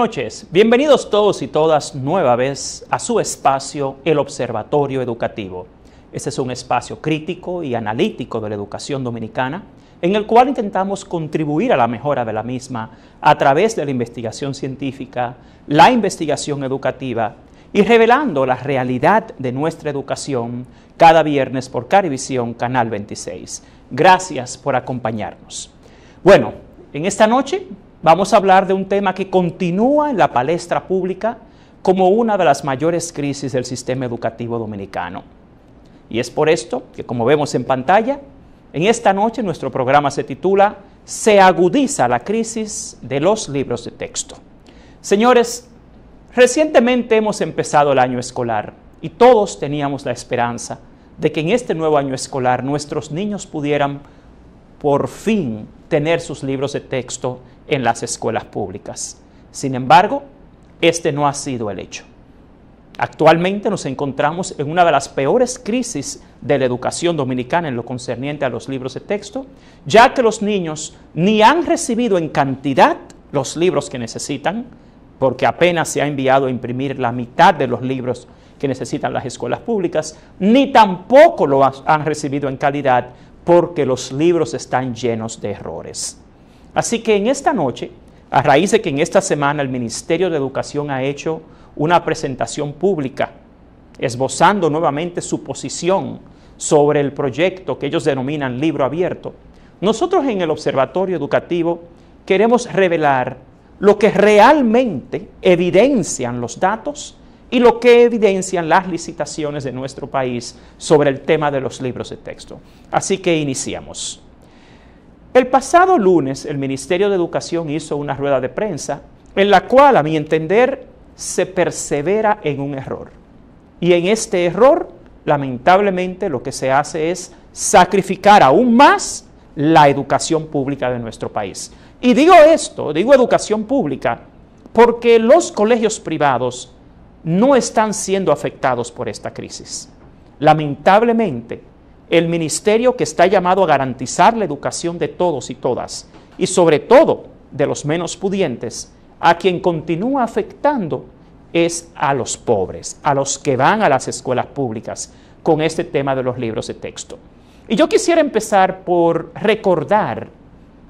noches, bienvenidos todos y todas nueva vez a su espacio, el Observatorio Educativo. Este es un espacio crítico y analítico de la educación dominicana, en el cual intentamos contribuir a la mejora de la misma a través de la investigación científica, la investigación educativa y revelando la realidad de nuestra educación cada viernes por Carivisión Canal 26. Gracias por acompañarnos. Bueno, en esta noche Vamos a hablar de un tema que continúa en la palestra pública como una de las mayores crisis del sistema educativo dominicano. Y es por esto que, como vemos en pantalla, en esta noche nuestro programa se titula Se agudiza la crisis de los libros de texto. Señores, recientemente hemos empezado el año escolar y todos teníamos la esperanza de que en este nuevo año escolar nuestros niños pudieran por fin tener sus libros de texto en las escuelas públicas. Sin embargo, este no ha sido el hecho. Actualmente nos encontramos en una de las peores crisis de la educación dominicana en lo concerniente a los libros de texto, ya que los niños ni han recibido en cantidad los libros que necesitan, porque apenas se ha enviado a imprimir la mitad de los libros que necesitan las escuelas públicas, ni tampoco lo han recibido en calidad, porque los libros están llenos de errores. Así que en esta noche, a raíz de que en esta semana el Ministerio de Educación ha hecho una presentación pública, esbozando nuevamente su posición sobre el proyecto que ellos denominan libro abierto, nosotros en el Observatorio Educativo queremos revelar lo que realmente evidencian los datos y lo que evidencian las licitaciones de nuestro país sobre el tema de los libros de texto. Así que iniciamos. El pasado lunes el Ministerio de Educación hizo una rueda de prensa en la cual, a mi entender, se persevera en un error. Y en este error, lamentablemente, lo que se hace es sacrificar aún más la educación pública de nuestro país. Y digo esto, digo educación pública, porque los colegios privados no están siendo afectados por esta crisis. Lamentablemente, el ministerio que está llamado a garantizar la educación de todos y todas, y sobre todo de los menos pudientes, a quien continúa afectando es a los pobres, a los que van a las escuelas públicas con este tema de los libros de texto. Y yo quisiera empezar por recordar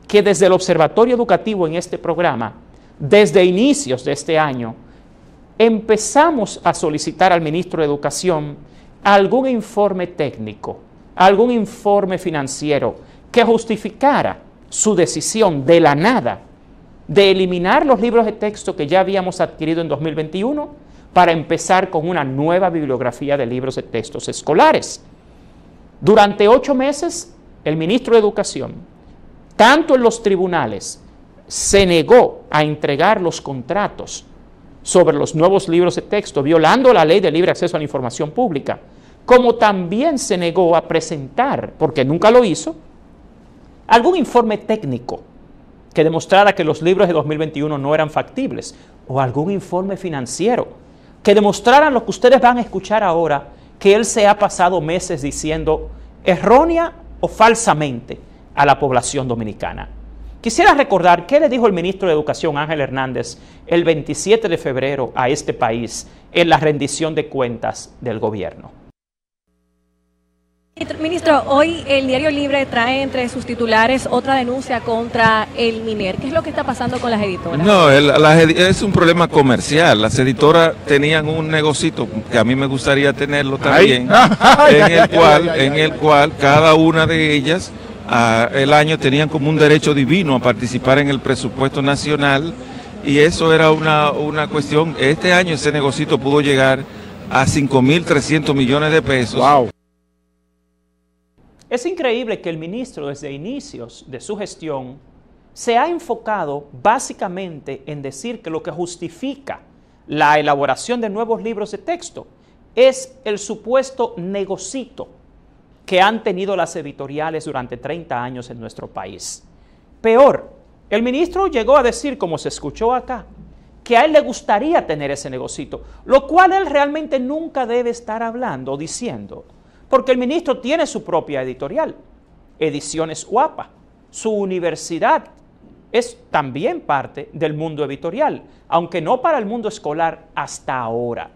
que desde el Observatorio Educativo en este programa, desde inicios de este año, empezamos a solicitar al ministro de Educación algún informe técnico algún informe financiero que justificara su decisión de la nada de eliminar los libros de texto que ya habíamos adquirido en 2021 para empezar con una nueva bibliografía de libros de textos escolares. Durante ocho meses, el ministro de Educación, tanto en los tribunales, se negó a entregar los contratos sobre los nuevos libros de texto, violando la ley de libre acceso a la información pública como también se negó a presentar, porque nunca lo hizo, algún informe técnico que demostrara que los libros de 2021 no eran factibles, o algún informe financiero que demostrara lo que ustedes van a escuchar ahora, que él se ha pasado meses diciendo errónea o falsamente a la población dominicana. Quisiera recordar qué le dijo el ministro de Educación Ángel Hernández el 27 de febrero a este país en la rendición de cuentas del gobierno. Ministro, hoy el Diario Libre trae entre sus titulares otra denuncia contra el MINER. ¿Qué es lo que está pasando con las editoras? No, es un problema comercial. Las editoras tenían un negocito que a mí me gustaría tenerlo también, en el cual, en el cual cada una de ellas el año tenían como un derecho divino a participar en el presupuesto nacional y eso era una, una cuestión. Este año ese negocito pudo llegar a 5.300 millones de pesos. Wow. Es increíble que el ministro desde inicios de su gestión se ha enfocado básicamente en decir que lo que justifica la elaboración de nuevos libros de texto es el supuesto negocito que han tenido las editoriales durante 30 años en nuestro país. Peor, el ministro llegó a decir, como se escuchó acá, que a él le gustaría tener ese negocito, lo cual él realmente nunca debe estar hablando o diciendo. Porque el ministro tiene su propia editorial, Ediciones Guapa, Su universidad es también parte del mundo editorial, aunque no para el mundo escolar hasta ahora.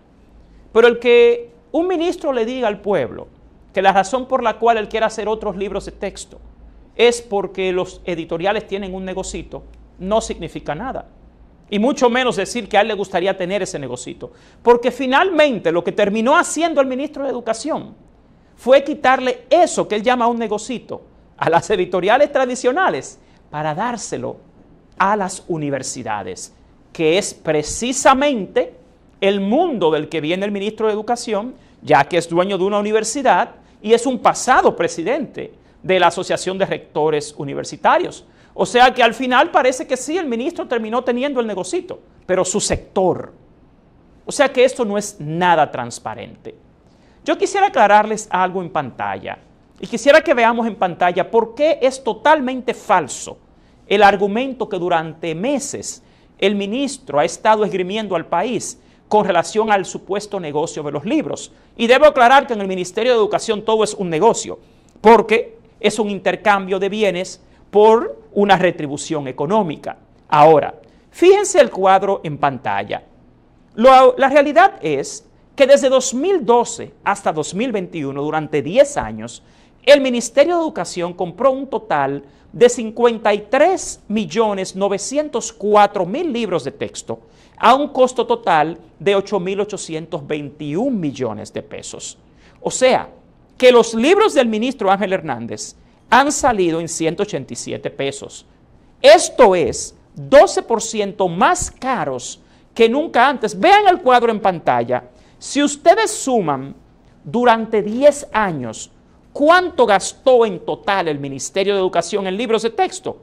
Pero el que un ministro le diga al pueblo que la razón por la cual él quiere hacer otros libros de texto es porque los editoriales tienen un negocito, no significa nada. Y mucho menos decir que a él le gustaría tener ese negocito. Porque finalmente lo que terminó haciendo el ministro de Educación fue quitarle eso que él llama un negocito a las editoriales tradicionales para dárselo a las universidades, que es precisamente el mundo del que viene el ministro de Educación, ya que es dueño de una universidad y es un pasado presidente de la Asociación de Rectores Universitarios. O sea que al final parece que sí, el ministro terminó teniendo el negocito, pero su sector. O sea que esto no es nada transparente. Yo quisiera aclararles algo en pantalla y quisiera que veamos en pantalla por qué es totalmente falso el argumento que durante meses el ministro ha estado esgrimiendo al país con relación al supuesto negocio de los libros. Y debo aclarar que en el Ministerio de Educación todo es un negocio, porque es un intercambio de bienes por una retribución económica. Ahora, fíjense el cuadro en pantalla. la realidad es desde 2012 hasta 2021, durante 10 años, el Ministerio de Educación compró un total de 53.904.000 libros de texto a un costo total de 8.821 millones de pesos. O sea, que los libros del ministro Ángel Hernández han salido en 187 pesos. Esto es 12% más caros que nunca antes. Vean el cuadro en pantalla si ustedes suman durante 10 años cuánto gastó en total el Ministerio de Educación en libros de texto,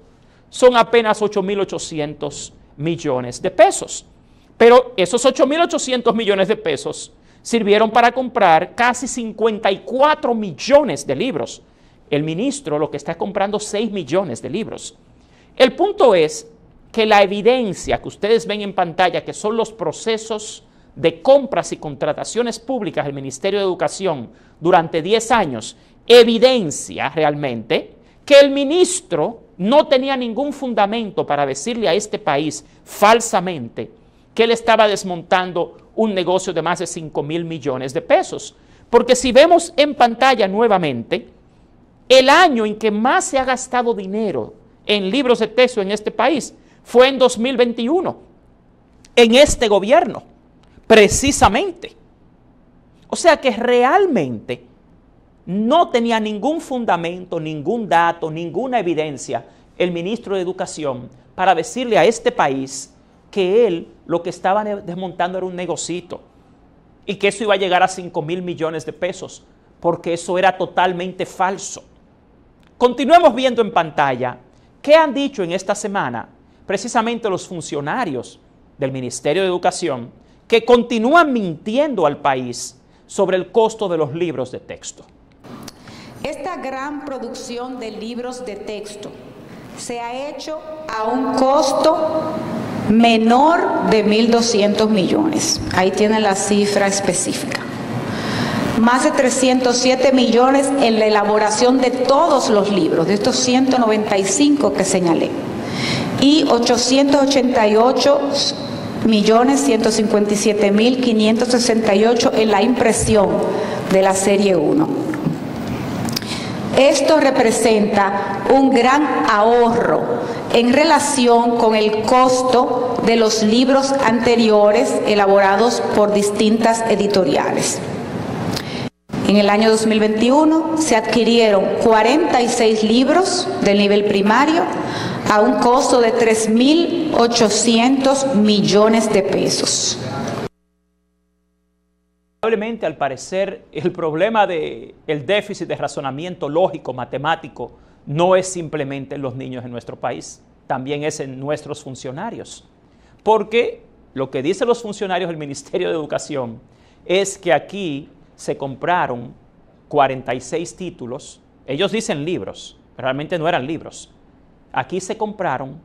son apenas 8.800 millones de pesos. Pero esos 8.800 millones de pesos sirvieron para comprar casi 54 millones de libros. El ministro lo que está comprando 6 millones de libros. El punto es que la evidencia que ustedes ven en pantalla, que son los procesos de compras y contrataciones públicas del Ministerio de Educación durante 10 años evidencia realmente que el ministro no tenía ningún fundamento para decirle a este país falsamente que él estaba desmontando un negocio de más de 5 mil millones de pesos. Porque si vemos en pantalla nuevamente, el año en que más se ha gastado dinero en libros de texto en este país fue en 2021, en este gobierno precisamente. O sea que realmente no tenía ningún fundamento, ningún dato, ninguna evidencia el ministro de Educación para decirle a este país que él lo que estaba desmontando era un negocito y que eso iba a llegar a 5 mil millones de pesos, porque eso era totalmente falso. Continuemos viendo en pantalla qué han dicho en esta semana precisamente los funcionarios del Ministerio de Educación que continúan mintiendo al país sobre el costo de los libros de texto. Esta gran producción de libros de texto se ha hecho a un costo menor de 1.200 millones. Ahí tienen la cifra específica. Más de 307 millones en la elaboración de todos los libros, de estos 195 que señalé. Y 888 millones 157 mil 568 en la impresión de la serie 1. Esto representa un gran ahorro en relación con el costo de los libros anteriores elaborados por distintas editoriales. En el año 2021 se adquirieron 46 libros del nivel primario a un costo de 3.800 millones de pesos. Probablemente, al parecer, el problema del déficit de razonamiento lógico, matemático, no es simplemente en los niños en nuestro país, también es en nuestros funcionarios. Porque lo que dicen los funcionarios del Ministerio de Educación es que aquí se compraron 46 títulos, ellos dicen libros, realmente no eran libros, Aquí se compraron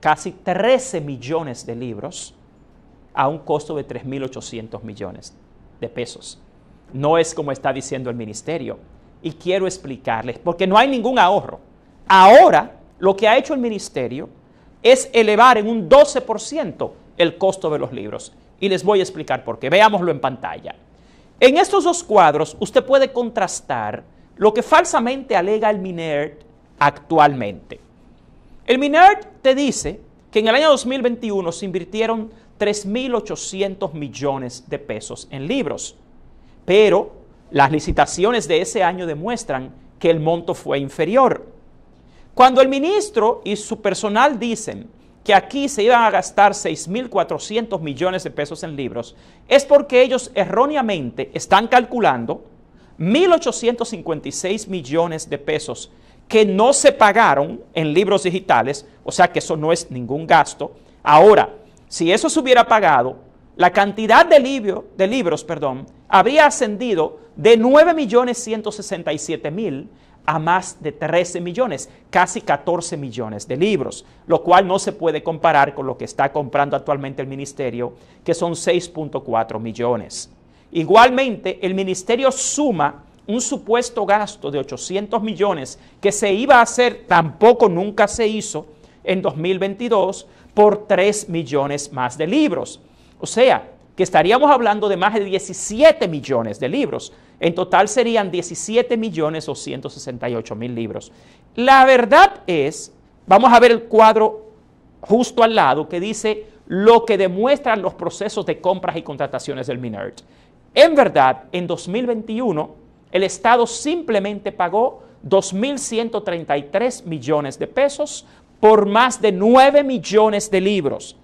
casi 13 millones de libros a un costo de 3.800 millones de pesos. No es como está diciendo el ministerio. Y quiero explicarles, porque no hay ningún ahorro. Ahora, lo que ha hecho el ministerio es elevar en un 12% el costo de los libros. Y les voy a explicar por qué. Veámoslo en pantalla. En estos dos cuadros usted puede contrastar lo que falsamente alega el Miner actualmente. El MINERD te dice que en el año 2021 se invirtieron 3.800 millones de pesos en libros, pero las licitaciones de ese año demuestran que el monto fue inferior. Cuando el ministro y su personal dicen que aquí se iban a gastar 6.400 millones de pesos en libros, es porque ellos erróneamente están calculando 1.856 millones de pesos que no se pagaron en libros digitales, o sea que eso no es ningún gasto. Ahora, si eso se hubiera pagado, la cantidad de, de libros perdón, habría ascendido de 9.167.000 a más de 13 millones, casi 14 millones de libros, lo cual no se puede comparar con lo que está comprando actualmente el ministerio, que son 6.4 millones. Igualmente, el ministerio suma un supuesto gasto de 800 millones que se iba a hacer, tampoco nunca se hizo en 2022, por 3 millones más de libros. O sea, que estaríamos hablando de más de 17 millones de libros. En total serían 17 millones 168 mil libros. La verdad es, vamos a ver el cuadro justo al lado que dice lo que demuestran los procesos de compras y contrataciones del MINERT. En verdad, en 2021 el Estado simplemente pagó 2.133 millones de pesos por más de 9 millones de libros.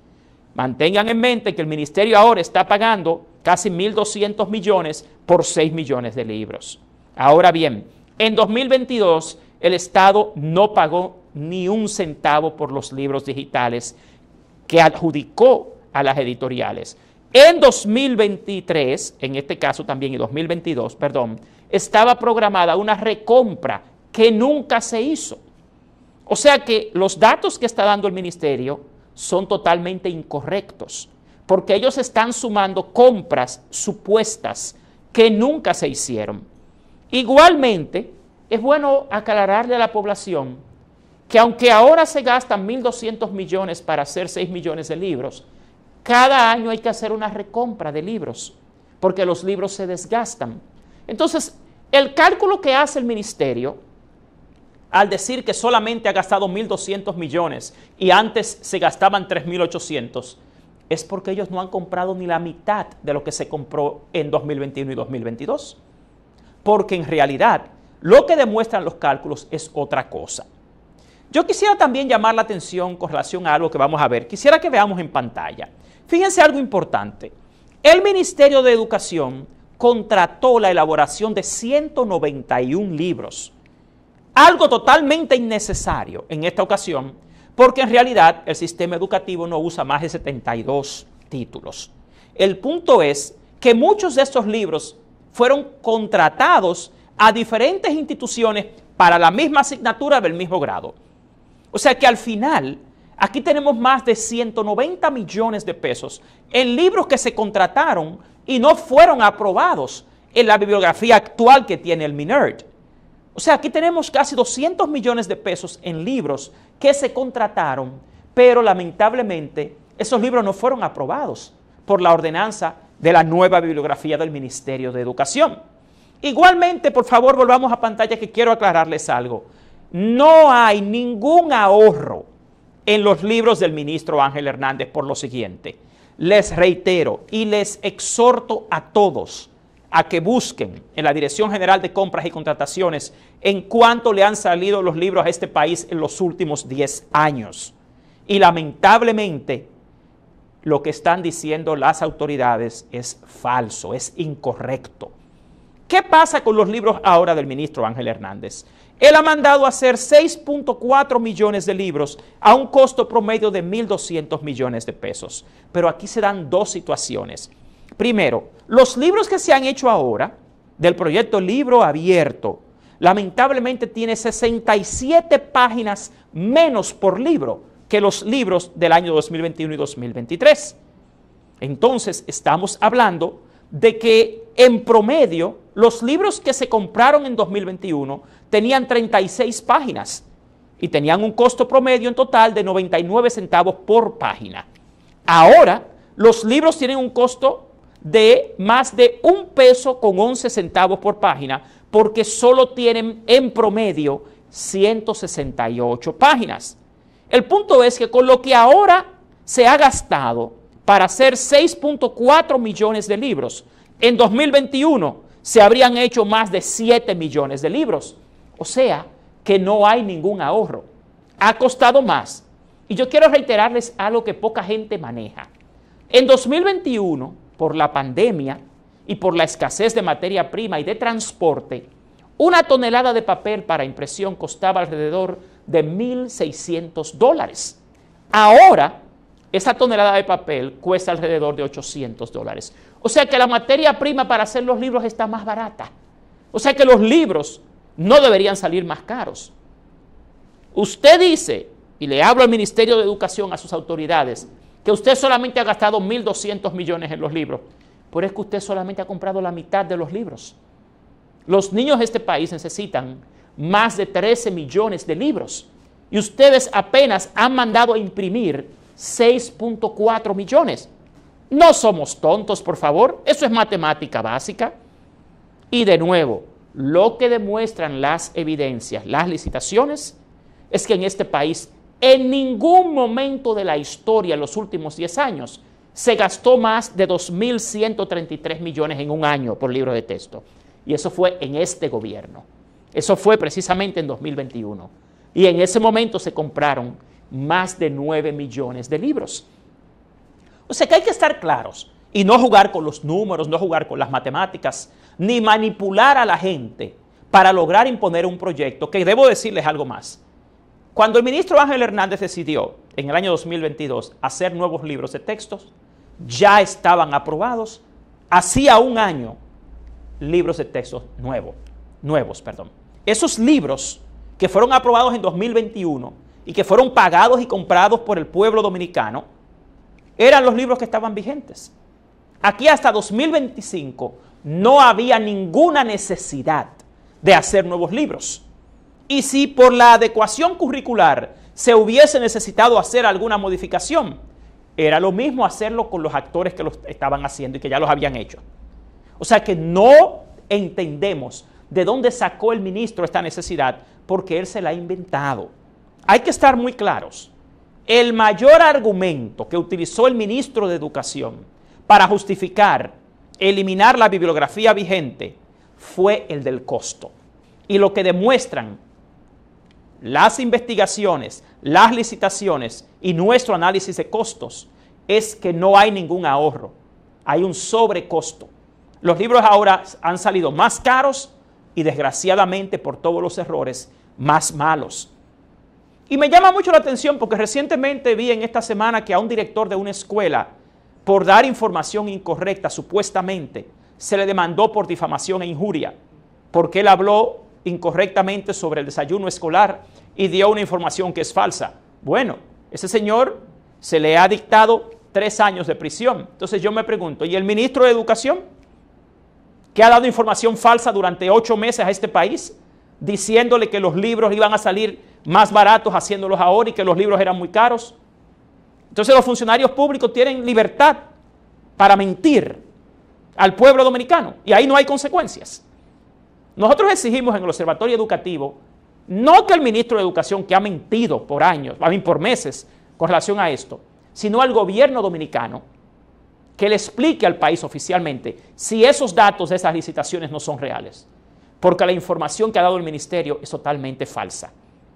Mantengan en mente que el ministerio ahora está pagando casi 1.200 millones por 6 millones de libros. Ahora bien, en 2022 el Estado no pagó ni un centavo por los libros digitales que adjudicó a las editoriales. En 2023, en este caso también, en 2022, perdón, estaba programada una recompra que nunca se hizo. O sea que los datos que está dando el ministerio son totalmente incorrectos, porque ellos están sumando compras supuestas que nunca se hicieron. Igualmente, es bueno aclararle a la población que aunque ahora se gastan 1.200 millones para hacer 6 millones de libros, cada año hay que hacer una recompra de libros, porque los libros se desgastan. Entonces, el cálculo que hace el ministerio al decir que solamente ha gastado 1.200 millones y antes se gastaban 3.800, es porque ellos no han comprado ni la mitad de lo que se compró en 2021 y 2022. Porque en realidad lo que demuestran los cálculos es otra cosa. Yo quisiera también llamar la atención con relación a algo que vamos a ver. Quisiera que veamos en pantalla. Fíjense algo importante. El Ministerio de Educación contrató la elaboración de 191 libros. Algo totalmente innecesario en esta ocasión, porque en realidad el sistema educativo no usa más de 72 títulos. El punto es que muchos de estos libros fueron contratados a diferentes instituciones para la misma asignatura del mismo grado. O sea que al final, aquí tenemos más de 190 millones de pesos en libros que se contrataron y no fueron aprobados en la bibliografía actual que tiene el MINERD. O sea, aquí tenemos casi 200 millones de pesos en libros que se contrataron, pero lamentablemente esos libros no fueron aprobados por la ordenanza de la nueva bibliografía del Ministerio de Educación. Igualmente, por favor, volvamos a pantalla que quiero aclararles algo. No hay ningún ahorro en los libros del ministro Ángel Hernández por lo siguiente les reitero y les exhorto a todos a que busquen en la Dirección General de Compras y Contrataciones en cuánto le han salido los libros a este país en los últimos 10 años. Y lamentablemente, lo que están diciendo las autoridades es falso, es incorrecto. ¿Qué pasa con los libros ahora del ministro Ángel Hernández? Él ha mandado hacer 6.4 millones de libros a un costo promedio de 1.200 millones de pesos. Pero aquí se dan dos situaciones. Primero, los libros que se han hecho ahora del proyecto Libro Abierto, lamentablemente tiene 67 páginas menos por libro que los libros del año 2021 y 2023. Entonces, estamos hablando de que en promedio los libros que se compraron en 2021 tenían 36 páginas y tenían un costo promedio en total de 99 centavos por página. Ahora los libros tienen un costo de más de un peso con 11 centavos por página porque solo tienen en promedio 168 páginas. El punto es que con lo que ahora se ha gastado para hacer 6.4 millones de libros, en 2021 se habrían hecho más de 7 millones de libros. O sea, que no hay ningún ahorro. Ha costado más. Y yo quiero reiterarles algo que poca gente maneja. En 2021, por la pandemia y por la escasez de materia prima y de transporte, una tonelada de papel para impresión costaba alrededor de 1.600 dólares. Ahora, esa tonelada de papel cuesta alrededor de 800 dólares. O sea que la materia prima para hacer los libros está más barata. O sea que los libros no deberían salir más caros. Usted dice, y le hablo al Ministerio de Educación, a sus autoridades, que usted solamente ha gastado 1.200 millones en los libros, pero es que usted solamente ha comprado la mitad de los libros. Los niños de este país necesitan más de 13 millones de libros y ustedes apenas han mandado a imprimir 6.4 millones. No somos tontos, por favor, eso es matemática básica. Y de nuevo, lo que demuestran las evidencias, las licitaciones, es que en este país en ningún momento de la historia, en los últimos 10 años, se gastó más de 2.133 millones en un año por libro de texto. Y eso fue en este gobierno. Eso fue precisamente en 2021. Y en ese momento se compraron más de 9 millones de libros. O sea que hay que estar claros. Y no jugar con los números, no jugar con las matemáticas, ni manipular a la gente para lograr imponer un proyecto, que debo decirles algo más. Cuando el ministro Ángel Hernández decidió en el año 2022 hacer nuevos libros de textos, ya estaban aprobados hacía un año libros de textos nuevos, nuevos, perdón. Esos libros que fueron aprobados en 2021 y que fueron pagados y comprados por el pueblo dominicano eran los libros que estaban vigentes aquí hasta 2025 no había ninguna necesidad de hacer nuevos libros. Y si por la adecuación curricular se hubiese necesitado hacer alguna modificación, era lo mismo hacerlo con los actores que los estaban haciendo y que ya los habían hecho. O sea que no entendemos de dónde sacó el ministro esta necesidad, porque él se la ha inventado. Hay que estar muy claros. El mayor argumento que utilizó el ministro de Educación para justificar eliminar la bibliografía vigente fue el del costo. Y lo que demuestran las investigaciones, las licitaciones y nuestro análisis de costos es que no hay ningún ahorro, hay un sobrecosto. Los libros ahora han salido más caros y desgraciadamente por todos los errores más malos. Y me llama mucho la atención porque recientemente vi en esta semana que a un director de una escuela por dar información incorrecta, supuestamente, se le demandó por difamación e injuria, porque él habló incorrectamente sobre el desayuno escolar y dio una información que es falsa. Bueno, ese señor se le ha dictado tres años de prisión. Entonces yo me pregunto, ¿y el ministro de Educación, que ha dado información falsa durante ocho meses a este país, diciéndole que los libros iban a salir más baratos haciéndolos ahora y que los libros eran muy caros? Entonces los funcionarios públicos tienen libertad para mentir al pueblo dominicano y ahí no hay consecuencias. Nosotros exigimos en el Observatorio Educativo no que el ministro de Educación, que ha mentido por años, a mí por meses, con relación a esto, sino al gobierno dominicano que le explique al país oficialmente si esos datos de esas licitaciones no son reales. Porque la información que ha dado el ministerio es totalmente falsa.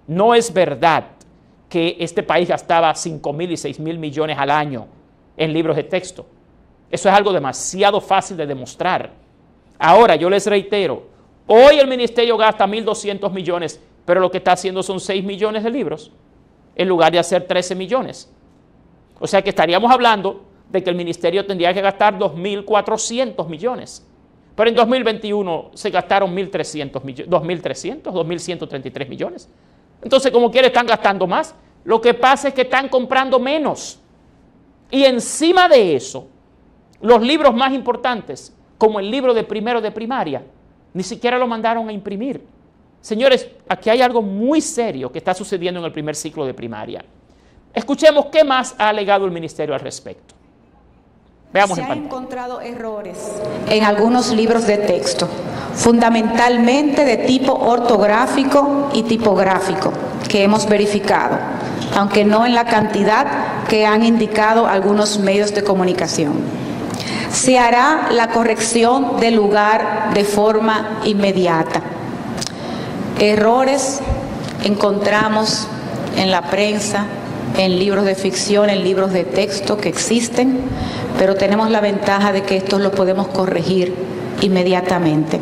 No es verdad que este país gastaba 5.000 mil y 6.000 mil millones al año en libros de texto. Eso es algo demasiado fácil de demostrar. Ahora, yo les reitero, hoy el ministerio gasta 1.200 millones, pero lo que está haciendo son 6 millones de libros, en lugar de hacer 13 millones. O sea que estaríamos hablando de que el ministerio tendría que gastar 2.400 millones. Pero en 2021 se gastaron 1.300, 2.300, 2.133 millones. Entonces, como quieren, están gastando más. Lo que pasa es que están comprando menos. Y encima de eso, los libros más importantes, como el libro de primero de primaria, ni siquiera lo mandaron a imprimir. Señores, aquí hay algo muy serio que está sucediendo en el primer ciclo de primaria. Escuchemos qué más ha alegado el ministerio al respecto se han encontrado errores en algunos libros de texto, fundamentalmente de tipo ortográfico y tipográfico, que hemos verificado, aunque no en la cantidad que han indicado algunos medios de comunicación. Se hará la corrección del lugar de forma inmediata. Errores encontramos en la prensa, en libros de ficción, en libros de texto que existen, pero tenemos la ventaja de que estos los podemos corregir inmediatamente.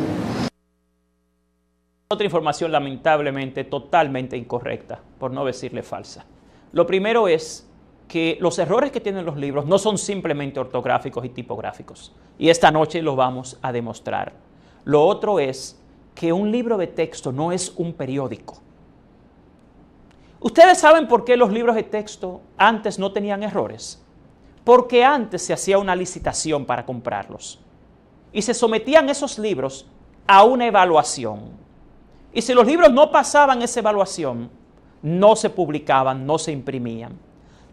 Otra información lamentablemente totalmente incorrecta, por no decirle falsa. Lo primero es que los errores que tienen los libros no son simplemente ortográficos y tipográficos, y esta noche los vamos a demostrar. Lo otro es que un libro de texto no es un periódico. Ustedes saben por qué los libros de texto antes no tenían errores. Porque antes se hacía una licitación para comprarlos. Y se sometían esos libros a una evaluación. Y si los libros no pasaban esa evaluación, no se publicaban, no se imprimían.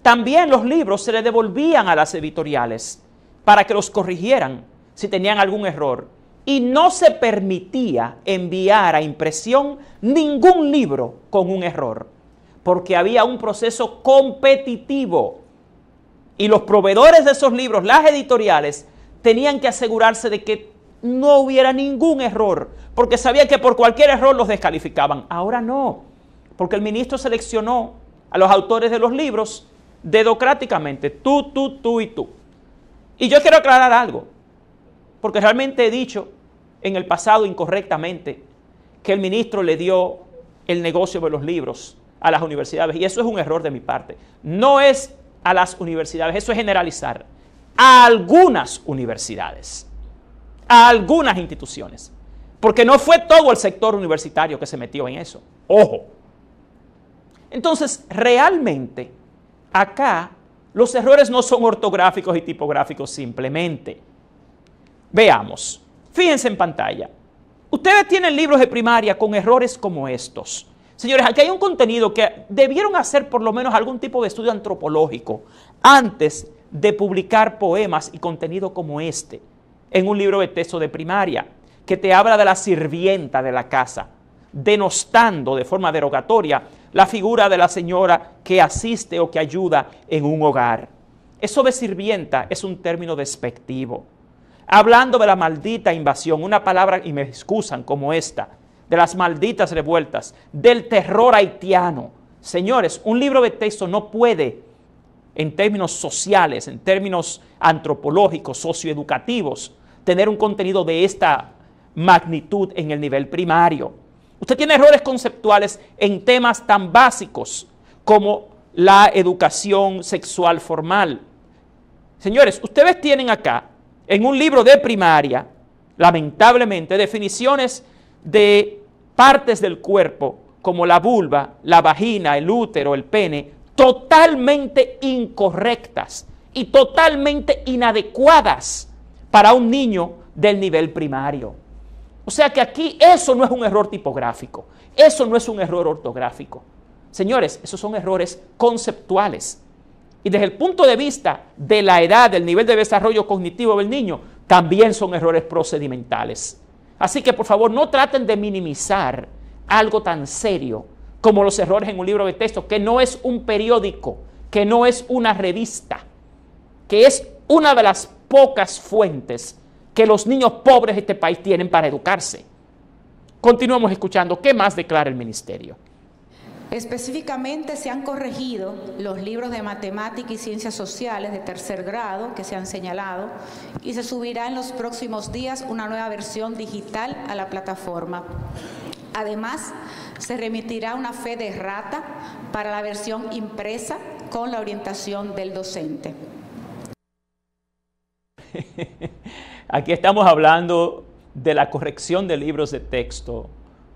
También los libros se le devolvían a las editoriales para que los corrigieran si tenían algún error. Y no se permitía enviar a impresión ningún libro con un error porque había un proceso competitivo y los proveedores de esos libros, las editoriales, tenían que asegurarse de que no hubiera ningún error, porque sabían que por cualquier error los descalificaban. Ahora no, porque el ministro seleccionó a los autores de los libros dedocráticamente, tú, tú, tú y tú. Y yo quiero aclarar algo, porque realmente he dicho en el pasado incorrectamente que el ministro le dio el negocio de los libros a las universidades. Y eso es un error de mi parte. No es a las universidades, eso es generalizar. A algunas universidades, a algunas instituciones. Porque no fue todo el sector universitario que se metió en eso. Ojo. Entonces, realmente, acá los errores no son ortográficos y tipográficos simplemente. Veamos. Fíjense en pantalla. Ustedes tienen libros de primaria con errores como estos. Señores, aquí hay un contenido que debieron hacer por lo menos algún tipo de estudio antropológico antes de publicar poemas y contenido como este en un libro de texto de primaria que te habla de la sirvienta de la casa, denostando de forma derogatoria la figura de la señora que asiste o que ayuda en un hogar. Eso de sirvienta es un término despectivo. Hablando de la maldita invasión, una palabra, y me excusan como esta, de las malditas revueltas, del terror haitiano. Señores, un libro de texto no puede, en términos sociales, en términos antropológicos, socioeducativos, tener un contenido de esta magnitud en el nivel primario. Usted tiene errores conceptuales en temas tan básicos como la educación sexual formal. Señores, ustedes tienen acá, en un libro de primaria, lamentablemente, definiciones de partes del cuerpo, como la vulva, la vagina, el útero, el pene, totalmente incorrectas y totalmente inadecuadas para un niño del nivel primario. O sea que aquí eso no es un error tipográfico, eso no es un error ortográfico. Señores, esos son errores conceptuales. Y desde el punto de vista de la edad, del nivel de desarrollo cognitivo del niño, también son errores procedimentales. Así que por favor no traten de minimizar algo tan serio como los errores en un libro de texto, que no es un periódico, que no es una revista, que es una de las pocas fuentes que los niños pobres de este país tienen para educarse. Continuamos escuchando qué más declara el ministerio. Específicamente se han corregido los libros de matemática y ciencias sociales de tercer grado que se han señalado y se subirá en los próximos días una nueva versión digital a la plataforma. Además, se remitirá una fe de rata para la versión impresa con la orientación del docente. Aquí estamos hablando de la corrección de libros de texto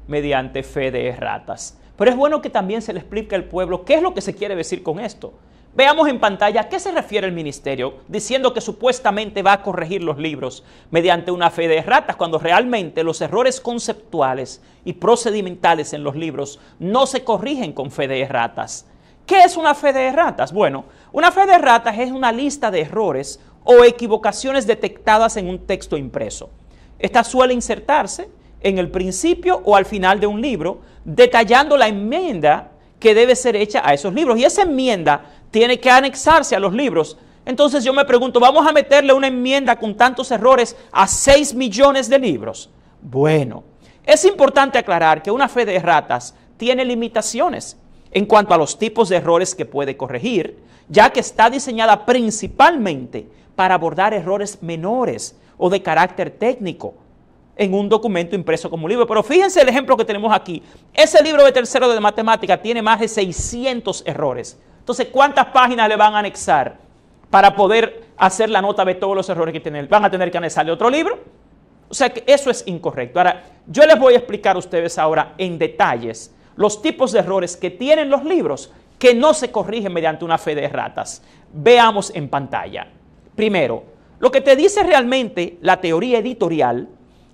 mediante fe de ratas. Pero es bueno que también se le explique al pueblo qué es lo que se quiere decir con esto. Veamos en pantalla a qué se refiere el ministerio, diciendo que supuestamente va a corregir los libros mediante una fe de ratas, cuando realmente los errores conceptuales y procedimentales en los libros no se corrigen con fe de ratas. ¿Qué es una fe de erratas? Bueno, una fe de ratas es una lista de errores o equivocaciones detectadas en un texto impreso. Esta suele insertarse en el principio o al final de un libro, detallando la enmienda que debe ser hecha a esos libros. Y esa enmienda tiene que anexarse a los libros. Entonces yo me pregunto, ¿vamos a meterle una enmienda con tantos errores a 6 millones de libros? Bueno, es importante aclarar que una fe de ratas tiene limitaciones en cuanto a los tipos de errores que puede corregir, ya que está diseñada principalmente para abordar errores menores o de carácter técnico, en un documento impreso como un libro. Pero fíjense el ejemplo que tenemos aquí. Ese libro de tercero de matemática tiene más de 600 errores. Entonces, ¿cuántas páginas le van a anexar para poder hacer la nota de todos los errores que tienen? ¿Van a tener que anexarle otro libro? O sea que eso es incorrecto. Ahora, yo les voy a explicar a ustedes ahora en detalles los tipos de errores que tienen los libros que no se corrigen mediante una fe de ratas. Veamos en pantalla. Primero, lo que te dice realmente la teoría editorial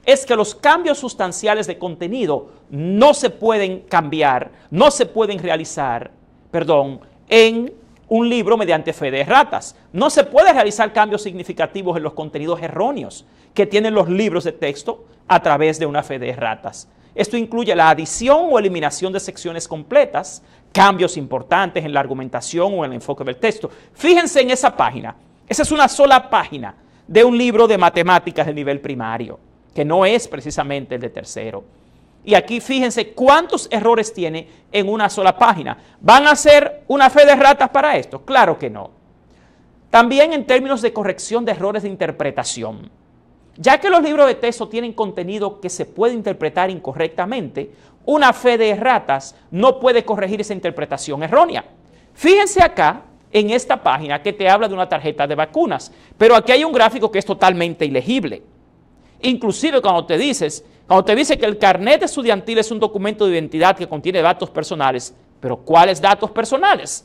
es que los cambios sustanciales de contenido no se pueden cambiar, no se pueden realizar, perdón, en un libro mediante fe de ratas. No se puede realizar cambios significativos en los contenidos erróneos que tienen los libros de texto a través de una fe de ratas. Esto incluye la adición o eliminación de secciones completas, cambios importantes en la argumentación o en el enfoque del texto. Fíjense en esa página. Esa es una sola página de un libro de matemáticas de nivel primario que no es precisamente el de tercero. Y aquí fíjense cuántos errores tiene en una sola página. ¿Van a ser una fe de ratas para esto? Claro que no. También en términos de corrección de errores de interpretación. Ya que los libros de texto tienen contenido que se puede interpretar incorrectamente, una fe de ratas no puede corregir esa interpretación errónea. Fíjense acá en esta página que te habla de una tarjeta de vacunas, pero aquí hay un gráfico que es totalmente ilegible. Inclusive cuando te dices, cuando te dice que el carnet estudiantil es un documento de identidad que contiene datos personales, pero ¿cuáles datos personales?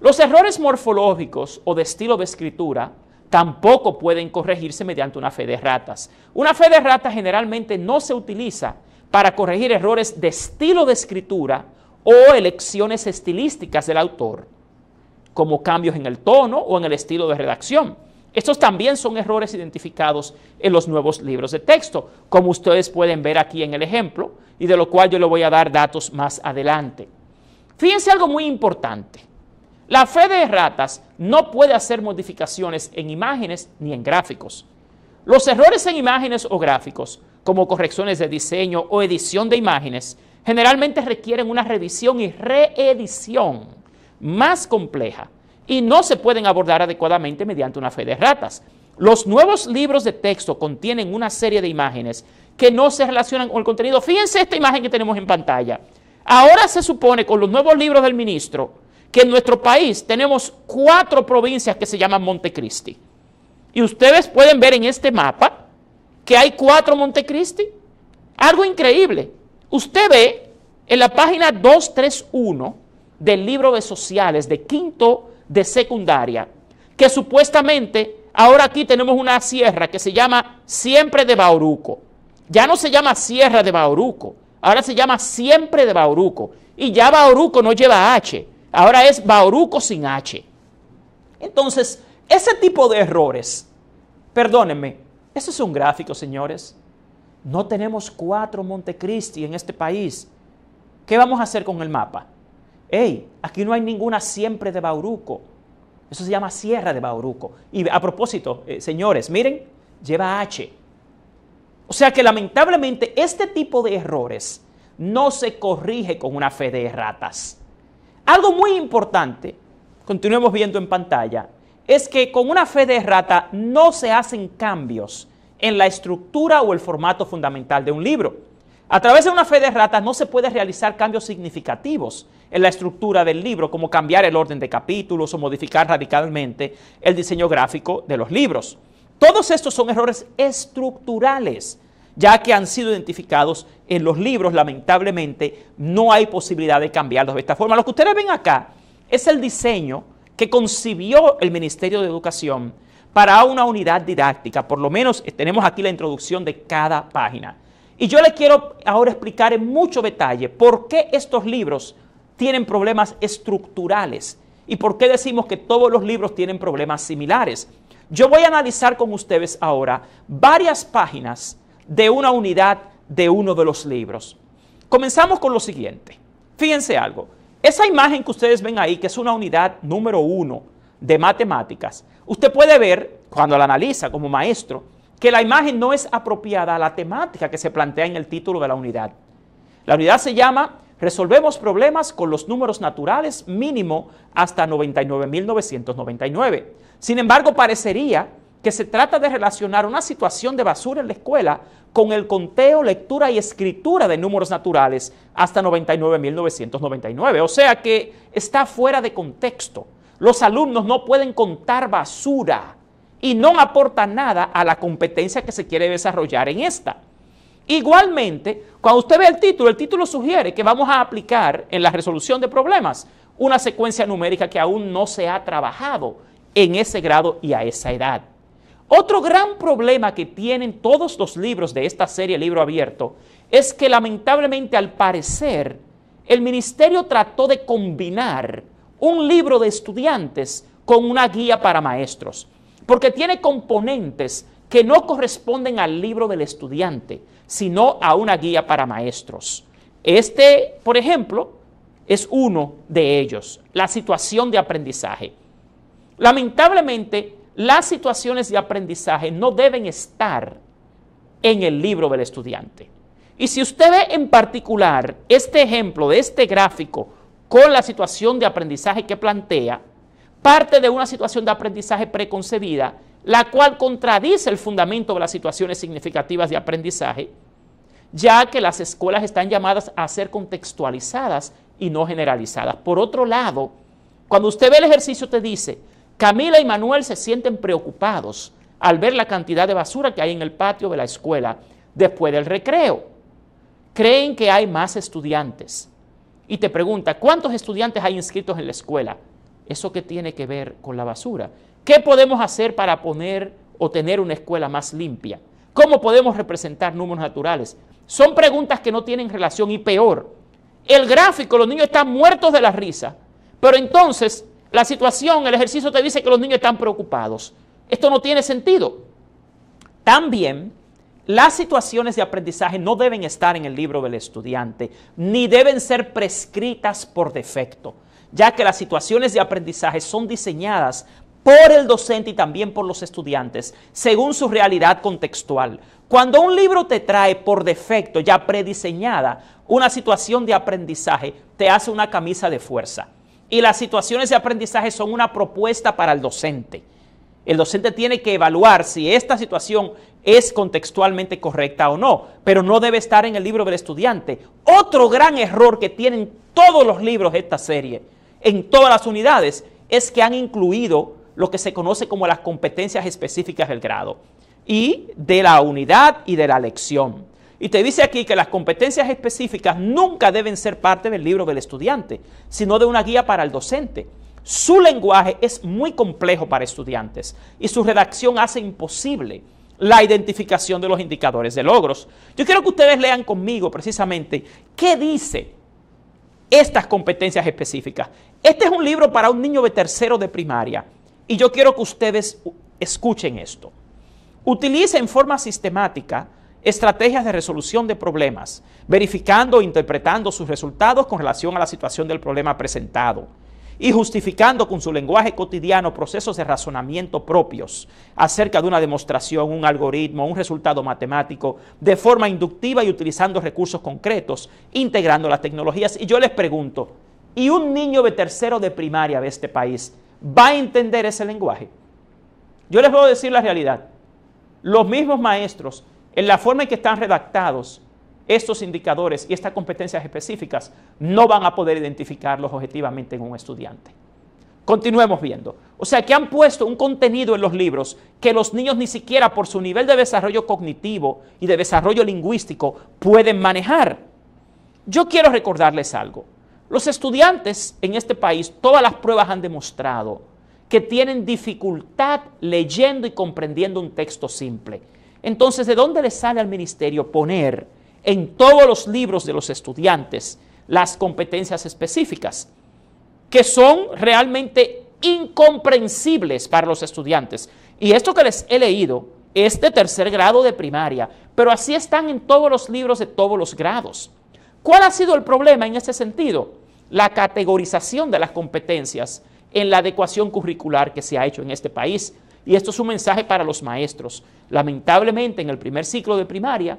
Los errores morfológicos o de estilo de escritura tampoco pueden corregirse mediante una fe de ratas. Una fe de ratas generalmente no se utiliza para corregir errores de estilo de escritura o elecciones estilísticas del autor, como cambios en el tono o en el estilo de redacción. Estos también son errores identificados en los nuevos libros de texto, como ustedes pueden ver aquí en el ejemplo, y de lo cual yo le voy a dar datos más adelante. Fíjense algo muy importante. La fe de ratas no puede hacer modificaciones en imágenes ni en gráficos. Los errores en imágenes o gráficos, como correcciones de diseño o edición de imágenes, generalmente requieren una revisión y reedición más compleja y no se pueden abordar adecuadamente mediante una fe de ratas. Los nuevos libros de texto contienen una serie de imágenes que no se relacionan con el contenido. Fíjense esta imagen que tenemos en pantalla. Ahora se supone con los nuevos libros del ministro que en nuestro país tenemos cuatro provincias que se llaman Montecristi. Y ustedes pueden ver en este mapa que hay cuatro Montecristi. Algo increíble. Usted ve en la página 231 del libro de sociales de quinto de secundaria, que supuestamente ahora aquí tenemos una sierra que se llama Siempre de Bauruco. Ya no se llama Sierra de Bauruco, ahora se llama Siempre de Bauruco. Y ya Bauruco no lleva H, ahora es Bauruco sin H. Entonces, ese tipo de errores, perdónenme, eso es un gráfico, señores. No tenemos cuatro Montecristi en este país. ¿Qué vamos a hacer con el mapa? hey, aquí no hay ninguna siempre de Bauruco. Eso se llama Sierra de Bauruco. Y a propósito, eh, señores, miren, lleva H. O sea que lamentablemente este tipo de errores no se corrige con una fe de ratas. Algo muy importante, continuemos viendo en pantalla, es que con una fe de rata no se hacen cambios en la estructura o el formato fundamental de un libro. A través de una fe de ratas no se puede realizar cambios significativos en la estructura del libro, como cambiar el orden de capítulos o modificar radicalmente el diseño gráfico de los libros. Todos estos son errores estructurales, ya que han sido identificados en los libros. Lamentablemente, no hay posibilidad de cambiarlos de esta forma. Lo que ustedes ven acá es el diseño que concibió el Ministerio de Educación para una unidad didáctica. Por lo menos tenemos aquí la introducción de cada página. Y yo le quiero ahora explicar en mucho detalle por qué estos libros tienen problemas estructurales y por qué decimos que todos los libros tienen problemas similares. Yo voy a analizar con ustedes ahora varias páginas de una unidad de uno de los libros. Comenzamos con lo siguiente. Fíjense algo. Esa imagen que ustedes ven ahí, que es una unidad número uno de matemáticas, usted puede ver, cuando la analiza como maestro, que la imagen no es apropiada a la temática que se plantea en el título de la unidad. La unidad se llama Resolvemos problemas con los números naturales mínimo hasta 99.999. Sin embargo, parecería que se trata de relacionar una situación de basura en la escuela con el conteo, lectura y escritura de números naturales hasta 99.999. O sea que está fuera de contexto. Los alumnos no pueden contar basura y no aporta nada a la competencia que se quiere desarrollar en esta. Igualmente, cuando usted ve el título, el título sugiere que vamos a aplicar en la resolución de problemas una secuencia numérica que aún no se ha trabajado en ese grado y a esa edad. Otro gran problema que tienen todos los libros de esta serie Libro Abierto es que lamentablemente al parecer el ministerio trató de combinar un libro de estudiantes con una guía para maestros porque tiene componentes que no corresponden al libro del estudiante, sino a una guía para maestros. Este, por ejemplo, es uno de ellos, la situación de aprendizaje. Lamentablemente, las situaciones de aprendizaje no deben estar en el libro del estudiante. Y si usted ve en particular este ejemplo de este gráfico con la situación de aprendizaje que plantea, parte de una situación de aprendizaje preconcebida, la cual contradice el fundamento de las situaciones significativas de aprendizaje, ya que las escuelas están llamadas a ser contextualizadas y no generalizadas. Por otro lado, cuando usted ve el ejercicio te dice, Camila y Manuel se sienten preocupados al ver la cantidad de basura que hay en el patio de la escuela después del recreo. Creen que hay más estudiantes. Y te pregunta, ¿cuántos estudiantes hay inscritos en la escuela? ¿Eso qué tiene que ver con la basura? ¿Qué podemos hacer para poner o tener una escuela más limpia? ¿Cómo podemos representar números naturales? Son preguntas que no tienen relación y peor. El gráfico, los niños están muertos de la risa, pero entonces la situación, el ejercicio te dice que los niños están preocupados. Esto no tiene sentido. También las situaciones de aprendizaje no deben estar en el libro del estudiante, ni deben ser prescritas por defecto ya que las situaciones de aprendizaje son diseñadas por el docente y también por los estudiantes, según su realidad contextual. Cuando un libro te trae por defecto, ya prediseñada, una situación de aprendizaje, te hace una camisa de fuerza. Y las situaciones de aprendizaje son una propuesta para el docente. El docente tiene que evaluar si esta situación es contextualmente correcta o no, pero no debe estar en el libro del estudiante. Otro gran error que tienen todos los libros de esta serie en todas las unidades es que han incluido lo que se conoce como las competencias específicas del grado y de la unidad y de la lección. Y te dice aquí que las competencias específicas nunca deben ser parte del libro del estudiante, sino de una guía para el docente. Su lenguaje es muy complejo para estudiantes y su redacción hace imposible la identificación de los indicadores de logros. Yo quiero que ustedes lean conmigo precisamente qué dice estas competencias específicas. Este es un libro para un niño de tercero de primaria y yo quiero que ustedes escuchen esto. Utilice en forma sistemática estrategias de resolución de problemas, verificando e interpretando sus resultados con relación a la situación del problema presentado y justificando con su lenguaje cotidiano procesos de razonamiento propios acerca de una demostración, un algoritmo, un resultado matemático, de forma inductiva y utilizando recursos concretos, integrando las tecnologías. Y yo les pregunto, y un niño de tercero de primaria de este país va a entender ese lenguaje. Yo les puedo decir la realidad. Los mismos maestros, en la forma en que están redactados estos indicadores y estas competencias específicas, no van a poder identificarlos objetivamente en un estudiante. Continuemos viendo. O sea, que han puesto un contenido en los libros que los niños ni siquiera por su nivel de desarrollo cognitivo y de desarrollo lingüístico pueden manejar. Yo quiero recordarles algo. Los estudiantes en este país, todas las pruebas han demostrado que tienen dificultad leyendo y comprendiendo un texto simple. Entonces, ¿de dónde le sale al ministerio poner en todos los libros de los estudiantes las competencias específicas, que son realmente incomprensibles para los estudiantes? Y esto que les he leído es de tercer grado de primaria, pero así están en todos los libros de todos los grados. ¿Cuál ha sido el problema en ese sentido? La categorización de las competencias en la adecuación curricular que se ha hecho en este país. Y esto es un mensaje para los maestros. Lamentablemente, en el primer ciclo de primaria,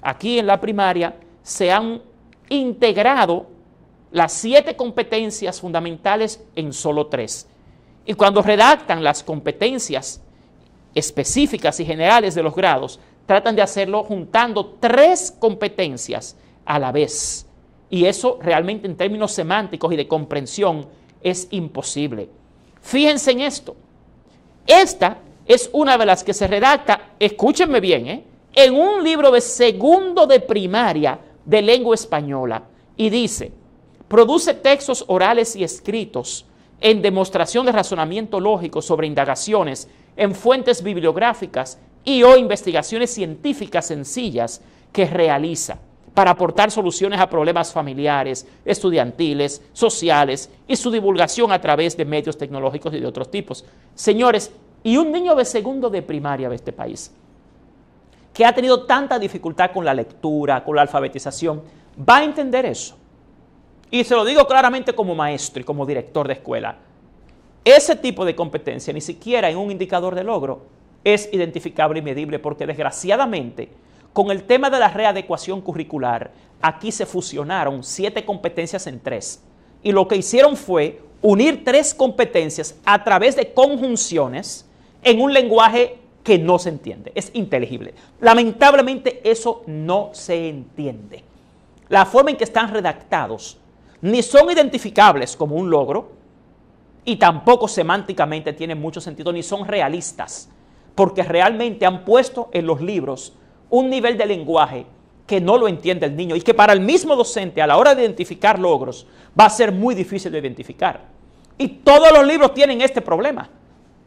aquí en la primaria, se han integrado las siete competencias fundamentales en solo tres. Y cuando redactan las competencias específicas y generales de los grados, tratan de hacerlo juntando tres competencias a la vez. Y eso realmente en términos semánticos y de comprensión es imposible. Fíjense en esto. Esta es una de las que se redacta, escúchenme bien, ¿eh? en un libro de segundo de primaria de lengua española. Y dice, produce textos orales y escritos en demostración de razonamiento lógico sobre indagaciones en fuentes bibliográficas y o investigaciones científicas sencillas que realiza para aportar soluciones a problemas familiares, estudiantiles, sociales y su divulgación a través de medios tecnológicos y de otros tipos. Señores, y un niño de segundo de primaria de este país, que ha tenido tanta dificultad con la lectura, con la alfabetización, va a entender eso. Y se lo digo claramente como maestro y como director de escuela. Ese tipo de competencia, ni siquiera en un indicador de logro, es identificable y medible porque desgraciadamente con el tema de la readecuación curricular, aquí se fusionaron siete competencias en tres. Y lo que hicieron fue unir tres competencias a través de conjunciones en un lenguaje que no se entiende, es inteligible. Lamentablemente eso no se entiende. La forma en que están redactados ni son identificables como un logro y tampoco semánticamente tienen mucho sentido, ni son realistas, porque realmente han puesto en los libros un nivel de lenguaje que no lo entiende el niño y que para el mismo docente a la hora de identificar logros va a ser muy difícil de identificar. Y todos los libros tienen este problema.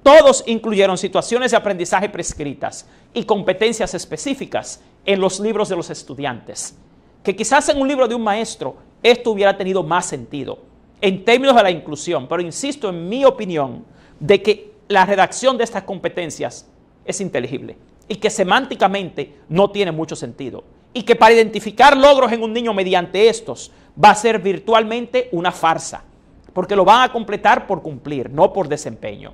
Todos incluyeron situaciones de aprendizaje prescritas y competencias específicas en los libros de los estudiantes, que quizás en un libro de un maestro esto hubiera tenido más sentido en términos de la inclusión, pero insisto en mi opinión de que la redacción de estas competencias es inteligible y que semánticamente no tiene mucho sentido. Y que para identificar logros en un niño mediante estos va a ser virtualmente una farsa, porque lo van a completar por cumplir, no por desempeño.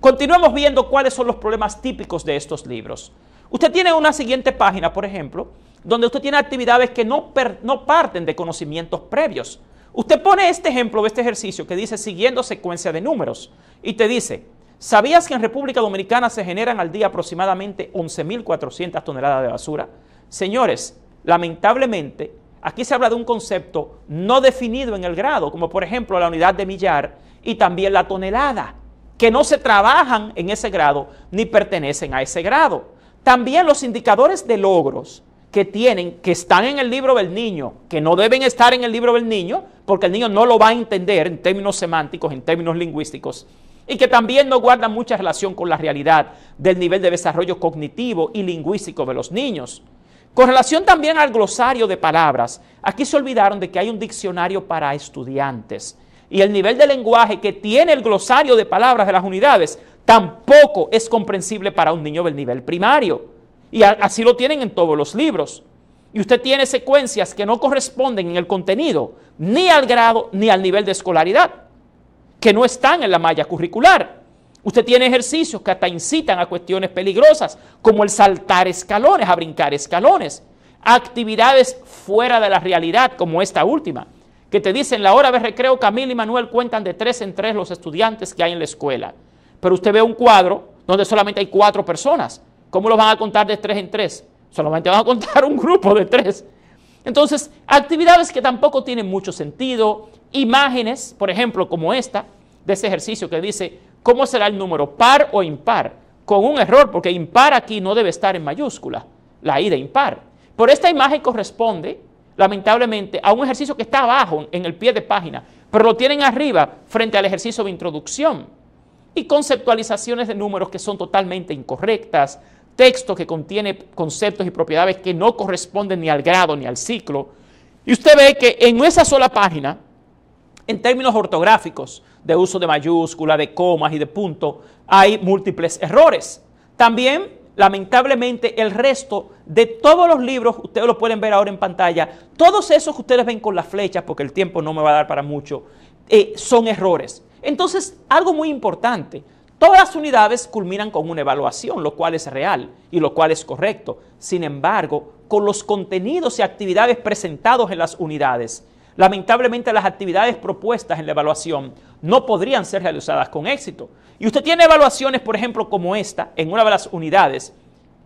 Continuemos viendo cuáles son los problemas típicos de estos libros. Usted tiene una siguiente página, por ejemplo, donde usted tiene actividades que no, no parten de conocimientos previos. Usted pone este ejemplo de este ejercicio que dice siguiendo secuencia de números y te dice, ¿Sabías que en República Dominicana se generan al día aproximadamente 11.400 toneladas de basura? Señores, lamentablemente, aquí se habla de un concepto no definido en el grado, como por ejemplo la unidad de millar y también la tonelada, que no se trabajan en ese grado ni pertenecen a ese grado. También los indicadores de logros que tienen, que están en el libro del niño, que no deben estar en el libro del niño, porque el niño no lo va a entender en términos semánticos, en términos lingüísticos y que también no guarda mucha relación con la realidad del nivel de desarrollo cognitivo y lingüístico de los niños. Con relación también al glosario de palabras, aquí se olvidaron de que hay un diccionario para estudiantes y el nivel de lenguaje que tiene el glosario de palabras de las unidades tampoco es comprensible para un niño del nivel primario. Y así lo tienen en todos los libros. Y usted tiene secuencias que no corresponden en el contenido, ni al grado, ni al nivel de escolaridad que no están en la malla curricular. Usted tiene ejercicios que hasta incitan a cuestiones peligrosas, como el saltar escalones, a brincar escalones, actividades fuera de la realidad, como esta última, que te dicen la hora de recreo, Camila y Manuel cuentan de tres en tres los estudiantes que hay en la escuela. Pero usted ve un cuadro donde solamente hay cuatro personas. ¿Cómo lo van a contar de tres en tres? Solamente van a contar un grupo de tres. Entonces, actividades que tampoco tienen mucho sentido, imágenes, por ejemplo, como esta, de ese ejercicio que dice, ¿cómo será el número par o impar? Con un error, porque impar aquí no debe estar en mayúscula, la I de impar. Pero esta imagen corresponde, lamentablemente, a un ejercicio que está abajo, en el pie de página, pero lo tienen arriba frente al ejercicio de introducción. Y conceptualizaciones de números que son totalmente incorrectas, texto que contiene conceptos y propiedades que no corresponden ni al grado ni al ciclo. Y usted ve que en esa sola página en términos ortográficos, de uso de mayúscula, de comas y de punto, hay múltiples errores. También, lamentablemente, el resto de todos los libros, ustedes lo pueden ver ahora en pantalla, todos esos que ustedes ven con las flechas, porque el tiempo no me va a dar para mucho, eh, son errores. Entonces, algo muy importante, Todas las unidades culminan con una evaluación, lo cual es real y lo cual es correcto. Sin embargo, con los contenidos y actividades presentados en las unidades, Lamentablemente las actividades propuestas en la evaluación no podrían ser realizadas con éxito. Y usted tiene evaluaciones, por ejemplo, como esta, en una de las unidades,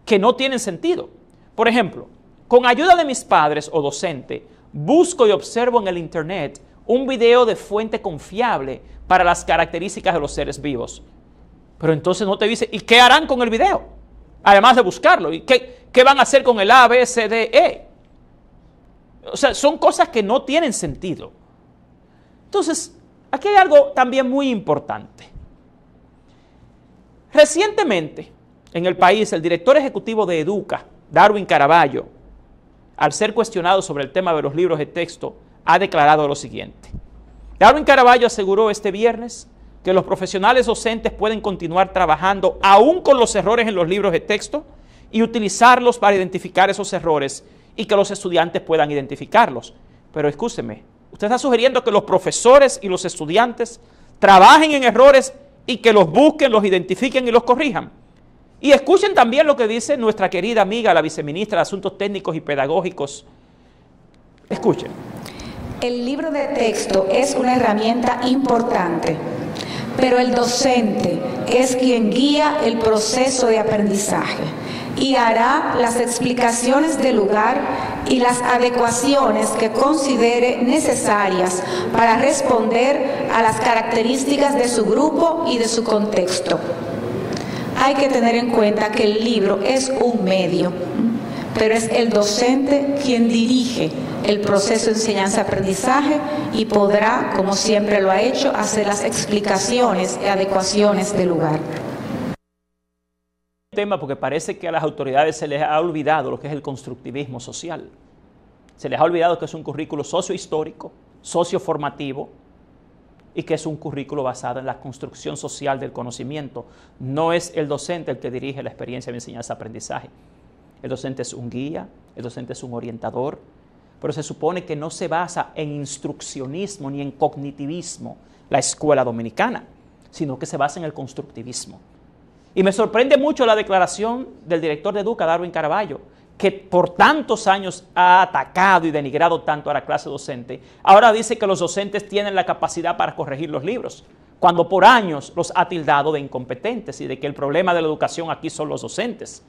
que no tienen sentido. Por ejemplo, con ayuda de mis padres o docente, busco y observo en el Internet un video de fuente confiable para las características de los seres vivos. Pero entonces no te dice, ¿y qué harán con el video? Además de buscarlo, ¿y qué, qué van a hacer con el A, B, C, D, E? O sea, son cosas que no tienen sentido. Entonces, aquí hay algo también muy importante. Recientemente, en el país, el director ejecutivo de Educa, Darwin Caraballo, al ser cuestionado sobre el tema de los libros de texto, ha declarado lo siguiente. Darwin Caraballo aseguró este viernes que los profesionales docentes pueden continuar trabajando aún con los errores en los libros de texto y utilizarlos para identificar esos errores y que los estudiantes puedan identificarlos. Pero escúcheme, usted está sugiriendo que los profesores y los estudiantes trabajen en errores y que los busquen, los identifiquen y los corrijan. Y escuchen también lo que dice nuestra querida amiga, la viceministra de Asuntos Técnicos y Pedagógicos. Escuchen. El libro de texto es una herramienta importante, pero el docente es quien guía el proceso de aprendizaje y hará las explicaciones de lugar y las adecuaciones que considere necesarias para responder a las características de su grupo y de su contexto. Hay que tener en cuenta que el libro es un medio, pero es el docente quien dirige el proceso de enseñanza-aprendizaje y podrá, como siempre lo ha hecho, hacer las explicaciones y adecuaciones de lugar porque parece que a las autoridades se les ha olvidado lo que es el constructivismo social. Se les ha olvidado que es un currículo sociohistórico, socioformativo y que es un currículo basado en la construcción social del conocimiento. No es el docente el que dirige la experiencia de enseñanza-aprendizaje. El docente es un guía, el docente es un orientador, pero se supone que no se basa en instruccionismo ni en cognitivismo la escuela dominicana, sino que se basa en el constructivismo. Y me sorprende mucho la declaración del director de Educa, Darwin Caraballo, que por tantos años ha atacado y denigrado tanto a la clase docente, ahora dice que los docentes tienen la capacidad para corregir los libros, cuando por años los ha tildado de incompetentes y de que el problema de la educación aquí son los docentes.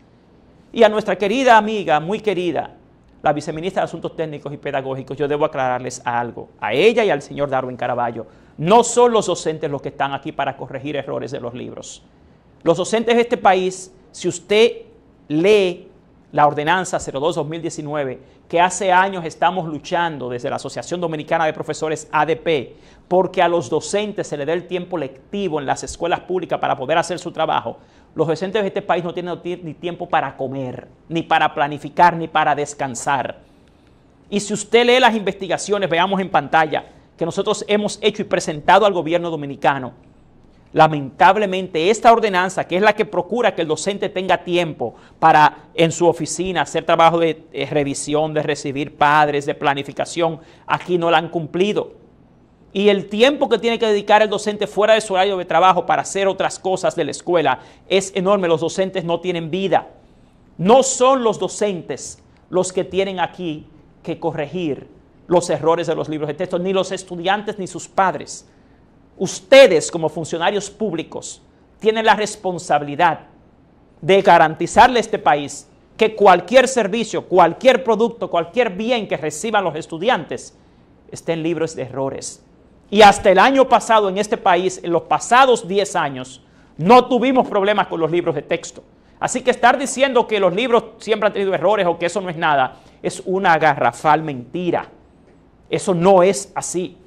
Y a nuestra querida amiga, muy querida, la viceministra de Asuntos Técnicos y Pedagógicos, yo debo aclararles algo, a ella y al señor Darwin Caraballo, no son los docentes los que están aquí para corregir errores de los libros. Los docentes de este país, si usted lee la ordenanza 02-2019, que hace años estamos luchando desde la Asociación Dominicana de Profesores ADP, porque a los docentes se le dé el tiempo lectivo en las escuelas públicas para poder hacer su trabajo, los docentes de este país no tienen ni tiempo para comer, ni para planificar, ni para descansar. Y si usted lee las investigaciones, veamos en pantalla, que nosotros hemos hecho y presentado al gobierno dominicano, Lamentablemente, esta ordenanza, que es la que procura que el docente tenga tiempo para en su oficina hacer trabajo de eh, revisión, de recibir padres, de planificación, aquí no la han cumplido. Y el tiempo que tiene que dedicar el docente fuera de su horario de trabajo para hacer otras cosas de la escuela es enorme. Los docentes no tienen vida. No son los docentes los que tienen aquí que corregir los errores de los libros de texto, ni los estudiantes ni sus padres ustedes como funcionarios públicos tienen la responsabilidad de garantizarle a este país que cualquier servicio, cualquier producto, cualquier bien que reciban los estudiantes estén libres de errores. Y hasta el año pasado en este país, en los pasados 10 años, no tuvimos problemas con los libros de texto. Así que estar diciendo que los libros siempre han tenido errores o que eso no es nada, es una garrafal mentira. Eso no es así.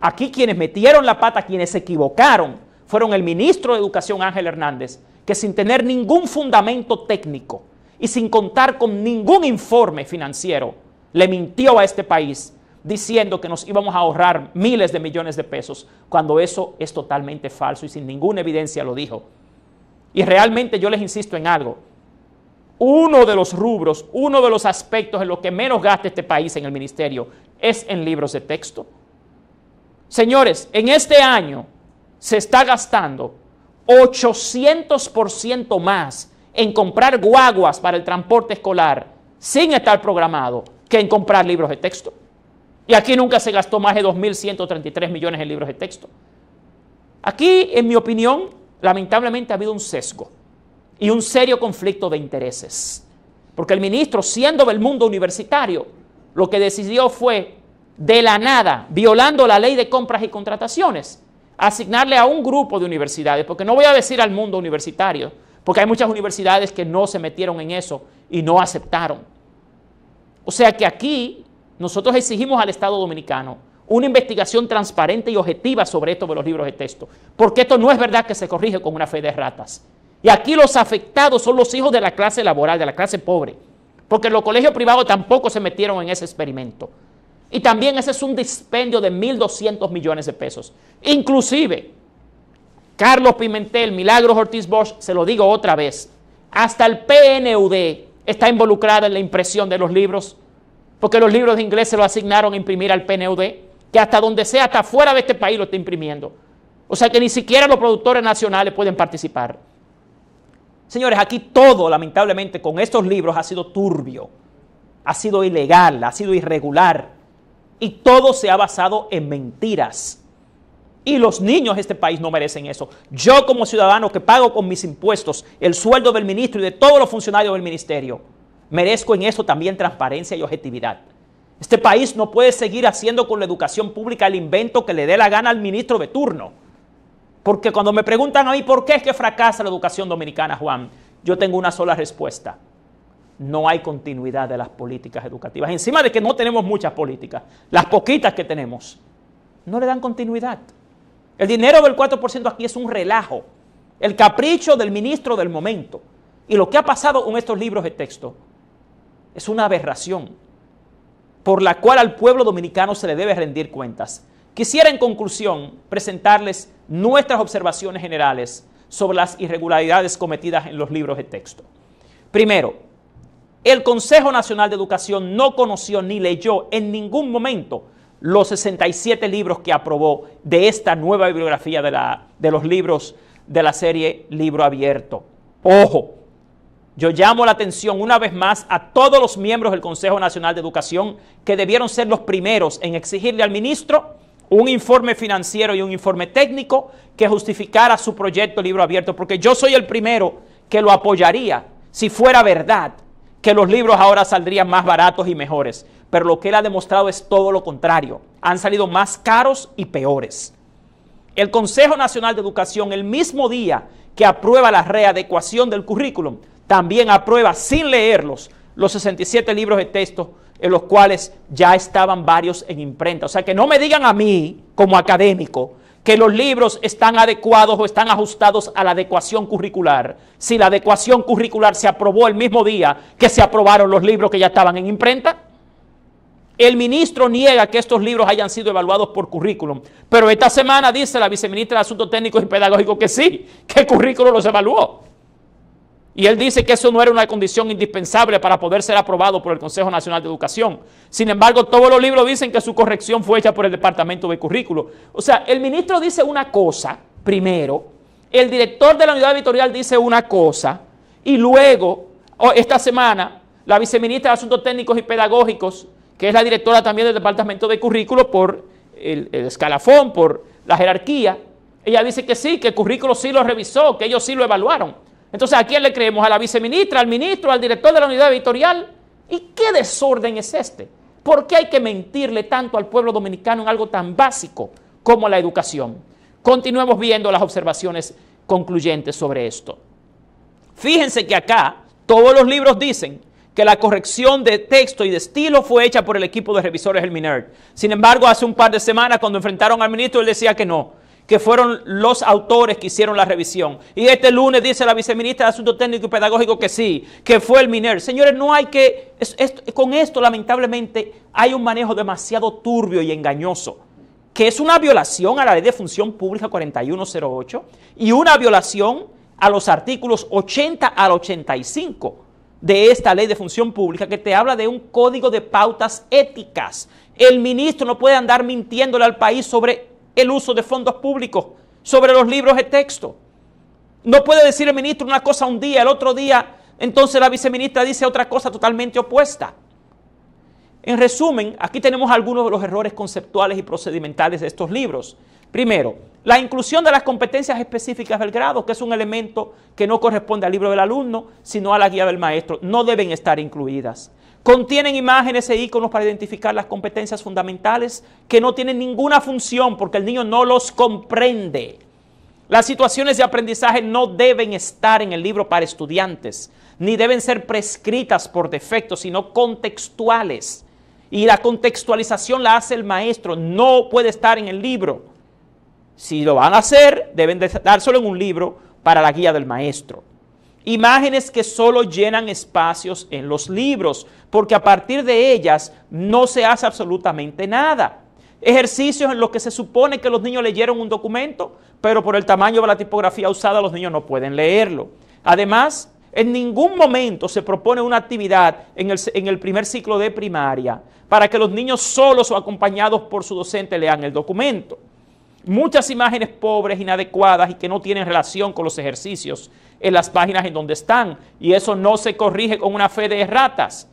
Aquí quienes metieron la pata, quienes se equivocaron, fueron el ministro de Educación Ángel Hernández, que sin tener ningún fundamento técnico y sin contar con ningún informe financiero, le mintió a este país diciendo que nos íbamos a ahorrar miles de millones de pesos, cuando eso es totalmente falso y sin ninguna evidencia lo dijo. Y realmente yo les insisto en algo, uno de los rubros, uno de los aspectos en los que menos gasta este país en el ministerio es en libros de texto. Señores, en este año se está gastando 800% más en comprar guaguas para el transporte escolar sin estar programado que en comprar libros de texto. Y aquí nunca se gastó más de 2.133 millones en libros de texto. Aquí, en mi opinión, lamentablemente ha habido un sesgo y un serio conflicto de intereses. Porque el ministro, siendo del mundo universitario, lo que decidió fue de la nada, violando la ley de compras y contrataciones, asignarle a un grupo de universidades, porque no voy a decir al mundo universitario, porque hay muchas universidades que no se metieron en eso y no aceptaron. O sea que aquí nosotros exigimos al Estado Dominicano una investigación transparente y objetiva sobre esto de los libros de texto, porque esto no es verdad que se corrige con una fe de ratas. Y aquí los afectados son los hijos de la clase laboral, de la clase pobre, porque los colegios privados tampoco se metieron en ese experimento. Y también ese es un dispendio de 1.200 millones de pesos. Inclusive, Carlos Pimentel, Milagros Ortiz Bosch, se lo digo otra vez, hasta el PNUD está involucrado en la impresión de los libros, porque los libros de inglés se lo asignaron a imprimir al PNUD, que hasta donde sea, hasta fuera de este país lo está imprimiendo. O sea que ni siquiera los productores nacionales pueden participar. Señores, aquí todo, lamentablemente, con estos libros ha sido turbio, ha sido ilegal, ha sido irregular. Y todo se ha basado en mentiras. Y los niños de este país no merecen eso. Yo como ciudadano que pago con mis impuestos el sueldo del ministro y de todos los funcionarios del ministerio, merezco en eso también transparencia y objetividad. Este país no puede seguir haciendo con la educación pública el invento que le dé la gana al ministro de turno. Porque cuando me preguntan a mí por qué es que fracasa la educación dominicana, Juan, yo tengo una sola respuesta no hay continuidad de las políticas educativas. Encima de que no tenemos muchas políticas, las poquitas que tenemos, no le dan continuidad. El dinero del 4% aquí es un relajo, el capricho del ministro del momento. Y lo que ha pasado con estos libros de texto es una aberración por la cual al pueblo dominicano se le debe rendir cuentas. Quisiera en conclusión presentarles nuestras observaciones generales sobre las irregularidades cometidas en los libros de texto. Primero, el Consejo Nacional de Educación no conoció ni leyó en ningún momento los 67 libros que aprobó de esta nueva bibliografía de, la, de los libros de la serie Libro Abierto. Ojo, yo llamo la atención una vez más a todos los miembros del Consejo Nacional de Educación que debieron ser los primeros en exigirle al ministro un informe financiero y un informe técnico que justificara su proyecto libro abierto, porque yo soy el primero que lo apoyaría si fuera verdad que los libros ahora saldrían más baratos y mejores, pero lo que él ha demostrado es todo lo contrario. Han salido más caros y peores. El Consejo Nacional de Educación, el mismo día que aprueba la readecuación del currículum, también aprueba sin leerlos los 67 libros de texto en los cuales ya estaban varios en imprenta. O sea que no me digan a mí, como académico, que los libros están adecuados o están ajustados a la adecuación curricular. Si la adecuación curricular se aprobó el mismo día que se aprobaron los libros que ya estaban en imprenta, el ministro niega que estos libros hayan sido evaluados por currículum, pero esta semana dice la viceministra de Asuntos Técnicos y Pedagógicos que sí, que el currículum los evaluó. Y él dice que eso no era una condición indispensable para poder ser aprobado por el Consejo Nacional de Educación. Sin embargo, todos los libros dicen que su corrección fue hecha por el Departamento de Currículo. O sea, el ministro dice una cosa primero, el director de la unidad editorial dice una cosa, y luego, oh, esta semana, la viceministra de Asuntos Técnicos y Pedagógicos, que es la directora también del Departamento de Currículo por el, el escalafón, por la jerarquía, ella dice que sí, que el currículo sí lo revisó, que ellos sí lo evaluaron. Entonces, ¿a quién le creemos? ¿A la viceministra, al ministro, al director de la unidad editorial? ¿Y qué desorden es este? ¿Por qué hay que mentirle tanto al pueblo dominicano en algo tan básico como la educación? Continuemos viendo las observaciones concluyentes sobre esto. Fíjense que acá todos los libros dicen que la corrección de texto y de estilo fue hecha por el equipo de revisores del MINERD. Sin embargo, hace un par de semanas cuando enfrentaron al ministro, él decía que no, que fueron los autores que hicieron la revisión. Y este lunes dice la viceministra de Asuntos Técnicos y Pedagógicos que sí, que fue el MINER. Señores, no hay que... con esto, lamentablemente, hay un manejo demasiado turbio y engañoso, que es una violación a la Ley de Función Pública 4108 y una violación a los artículos 80 al 85 de esta ley de función pública que te habla de un código de pautas éticas. El ministro no puede andar mintiéndole al país sobre el uso de fondos públicos sobre los libros de texto. No puede decir el ministro una cosa un día, el otro día, entonces la viceministra dice otra cosa totalmente opuesta. En resumen, aquí tenemos algunos de los errores conceptuales y procedimentales de estos libros. Primero, la inclusión de las competencias específicas del grado, que es un elemento que no corresponde al libro del alumno, sino a la guía del maestro, no deben estar incluidas. Contienen imágenes e iconos para identificar las competencias fundamentales que no tienen ninguna función porque el niño no los comprende. Las situaciones de aprendizaje no deben estar en el libro para estudiantes, ni deben ser prescritas por defecto, sino contextuales. Y la contextualización la hace el maestro, no puede estar en el libro. Si lo van a hacer, deben de solo en un libro para la guía del maestro. Imágenes que solo llenan espacios en los libros, porque a partir de ellas no se hace absolutamente nada. Ejercicios en los que se supone que los niños leyeron un documento, pero por el tamaño de la tipografía usada los niños no pueden leerlo. Además, en ningún momento se propone una actividad en el, primer ciclo de primaria para que los niños solos o acompañados por su docente lean el documento muchas imágenes pobres, inadecuadas y que no tienen relación con los ejercicios en las páginas en donde están. Y eso no se corrige con una fe de ratas.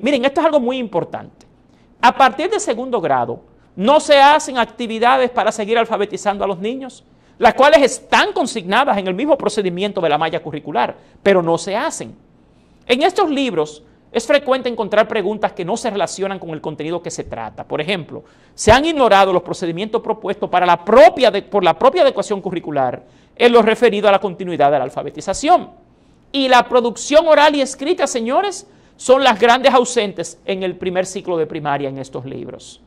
Miren, esto es algo muy importante. A partir de segundo grado, no se hacen actividades para seguir alfabetizando a los niños, las cuales están consignadas en el mismo procedimiento de la malla curricular, pero no se hacen. En estos libros es frecuente encontrar preguntas que no se relacionan con el contenido que se trata. Por ejemplo, se han ignorado los procedimientos propuestos para la propia por la propia adecuación curricular en lo referido a la continuidad de la alfabetización. Y la producción oral y escrita, señores, son las grandes ausentes en el primer ciclo de primaria en estos libros.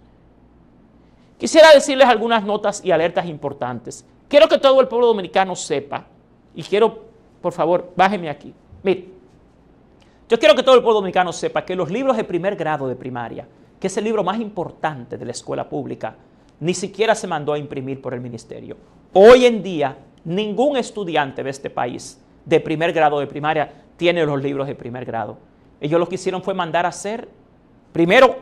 Quisiera decirles algunas notas y alertas importantes. Quiero que todo el pueblo dominicano sepa, y quiero, por favor, bájenme aquí. Yo quiero que todo el pueblo dominicano sepa que los libros de primer grado de primaria, que es el libro más importante de la escuela pública, ni siquiera se mandó a imprimir por el ministerio. Hoy en día, ningún estudiante de este país de primer grado de primaria tiene los libros de primer grado. Ellos lo que hicieron fue mandar a hacer, primero,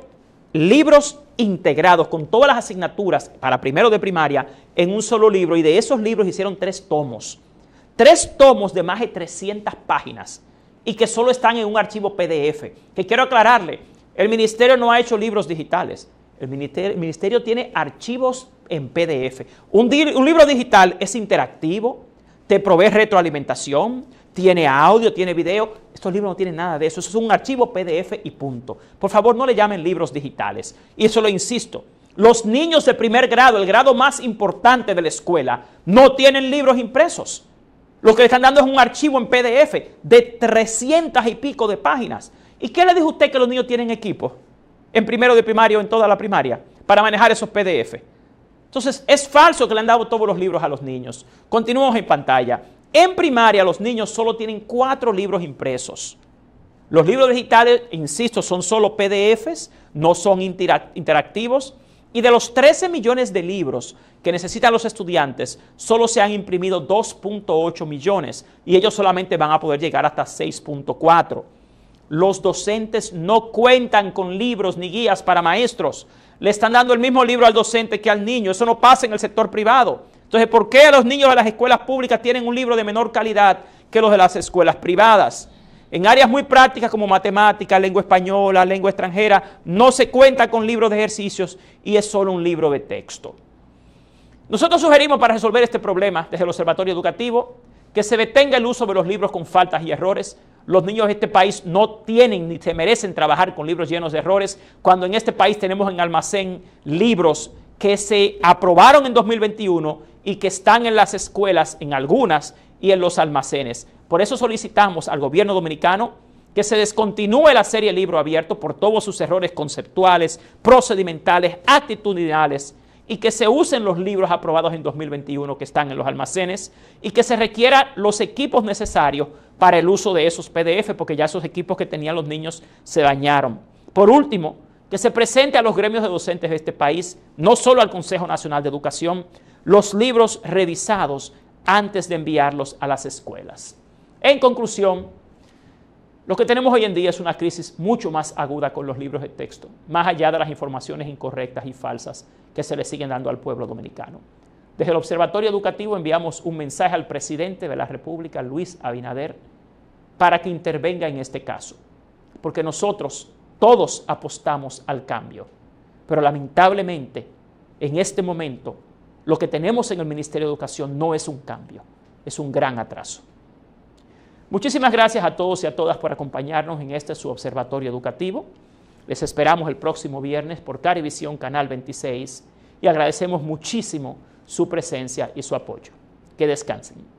libros integrados con todas las asignaturas para primero de primaria en un solo libro y de esos libros hicieron tres tomos. Tres tomos de más de 300 páginas y que solo están en un archivo PDF. Que quiero aclararle, el ministerio no ha hecho libros digitales. El ministerio, tiene archivos en PDF. Un, libro digital es interactivo, te provee retroalimentación, tiene audio, tiene video. Estos libros no tienen nada de eso. Eso es un archivo PDF y punto. Por favor, no le llamen libros digitales. Y eso lo insisto. Los niños de primer grado, el grado más importante de la escuela, no tienen libros impresos. Lo que le están dando es un archivo en PDF de 300 y pico de páginas. ¿Y qué le dijo usted que los niños tienen equipo? en primero de o en toda la primaria, para manejar esos PDF? Entonces, es falso que le han dado todos los libros a los niños. Continuamos en pantalla. En primaria, los niños solo tienen cuatro libros impresos. Los libros digitales, insisto, son solo PDFs, no son interactivos. Y de los 13 millones de libros que necesitan los estudiantes, solo se han imprimido 2.8 millones y ellos solamente van a poder llegar hasta 6.4. Los docentes no cuentan con libros ni guías para maestros. Le están dando el mismo libro al docente que al niño. Eso no pasa en el sector privado. Entonces, ¿por qué los niños de las escuelas públicas tienen un libro de menor calidad que los de las escuelas privadas? En áreas muy prácticas como matemática, lengua española, lengua extranjera, no se cuenta con libros de ejercicios y es solo un libro de texto. Nosotros sugerimos para resolver este problema desde el Observatorio Educativo que se detenga el uso de los libros con faltas y errores. Los niños de este país no tienen ni se merecen trabajar con libros llenos de errores, cuando en este país tenemos en almacén libros que se aprobaron en 2021 y que están en las escuelas, en algunas, y en los almacenes. Por eso solicitamos al gobierno dominicano que se descontinúe la serie Libro Abierto por todos sus errores conceptuales, procedimentales, actitudinales y que se usen los libros aprobados en 2021 que están en los almacenes y que se requieran los equipos necesarios para el uso de esos PDF, porque ya esos equipos que tenían los niños se dañaron. Por último, que se presente a los gremios de docentes de este país, no solo al Consejo Nacional de Educación, los libros revisados antes de enviarlos a las escuelas. En conclusión, lo que tenemos hoy en día es una crisis mucho más aguda con los libros de texto, más allá de las informaciones incorrectas y falsas que se le siguen dando al pueblo dominicano. Desde el Observatorio Educativo enviamos un mensaje al presidente de la República, Luis Abinader, para que intervenga en este caso, porque nosotros todos apostamos al cambio, pero lamentablemente en este momento lo que tenemos en el Ministerio de Educación no es un cambio, es un gran atraso. Muchísimas gracias a todos y a todas por acompañarnos en este su observatorio educativo. Les esperamos el próximo viernes por Carivisión Canal 26 y agradecemos muchísimo su presencia y su apoyo. Que descansen.